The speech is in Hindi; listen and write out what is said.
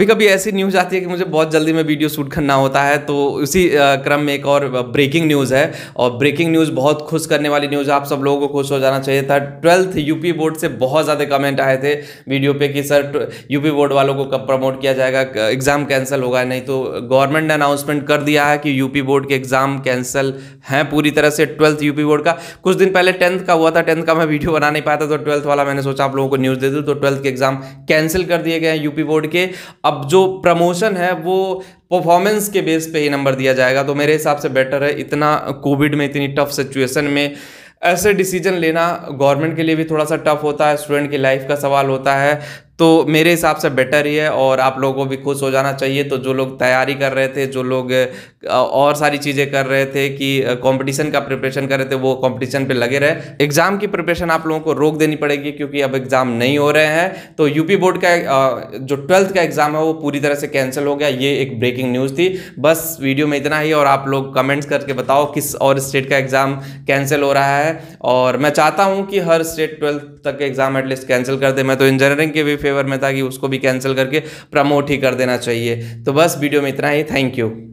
कभी कभी ऐसी न्यूज़ आती है कि मुझे बहुत जल्दी में वीडियो शूट करना होता है तो उसी क्रम में एक और ब्रेकिंग न्यूज़ है और ब्रेकिंग न्यूज़ बहुत खुश करने वाली न्यूज़ आप सब लोगों को खुश हो जाना चाहिए था ट्वेल्थ यूपी बोर्ड से बहुत ज़्यादा कमेंट आए थे वीडियो पे कि सर यूपी बोर्ड वालों को कब प्रमोट किया जाएगा एग्ज़ाम कैंसिल होगा नहीं तो गवर्नमेंट ने अनाउंसमेंट कर दिया है कि यूपी बोर्ड के एग्ज़ाम कैंसिल हैं पूरी तरह से ट्वेल्थ यूपी बोर्ड का कुछ दिन पहले टेंथ का हुआ था टेंथ का मैं वीडियो बना नहीं पाया था तो ट्वेल्थ वाला मैंने सोचा आप लोगों को न्यूज़ दे दूँ तो ट्वेल्थ के एग्ज़ाम कैंसिल कर दिए गए हैं यूपी बोर्ड के अब जो प्रमोशन है वो परफॉर्मेंस के बेस पे ही नंबर दिया जाएगा तो मेरे हिसाब से बेटर है इतना कोविड में इतनी टफ सिचुएशन में ऐसे डिसीजन लेना गवर्नमेंट के लिए भी थोड़ा सा टफ होता है स्टूडेंट की लाइफ का सवाल होता है तो मेरे हिसाब से बेटर ही है और आप लोगों को भी खुश हो जाना चाहिए तो जो लोग तैयारी कर रहे थे जो लोग और सारी चीज़ें कर रहे थे कि कंपटीशन का प्रिपरेशन कर रहे थे वो कंपटीशन पे लगे रहे एग्ज़ाम की प्रिपरेशन आप लोगों को रोक देनी पड़ेगी क्योंकि अब एग्ज़ाम नहीं हो रहे हैं तो यूपी बोर्ड का जो ट्वेल्थ का एग्ज़ाम है वो पूरी तरह से कैंसिल हो गया ये एक ब्रेकिंग न्यूज़ थी बस वीडियो में इतना ही और आप लोग कमेंट्स करके बताओ किस और स्टेट का एग्ज़ाम कैंसिल हो रहा है और मैं चाहता हूँ कि हर स्टेट ट्वेल्थ तक के एग्ज़ाम एटलीस्ट कैंसिल कर दे मैं तो इंजीनियरिंग के भी फेवर में था कि उसको भी कैंसिल करके प्रमोट ही कर देना चाहिए तो बस वीडियो में इतना ही थैंक यू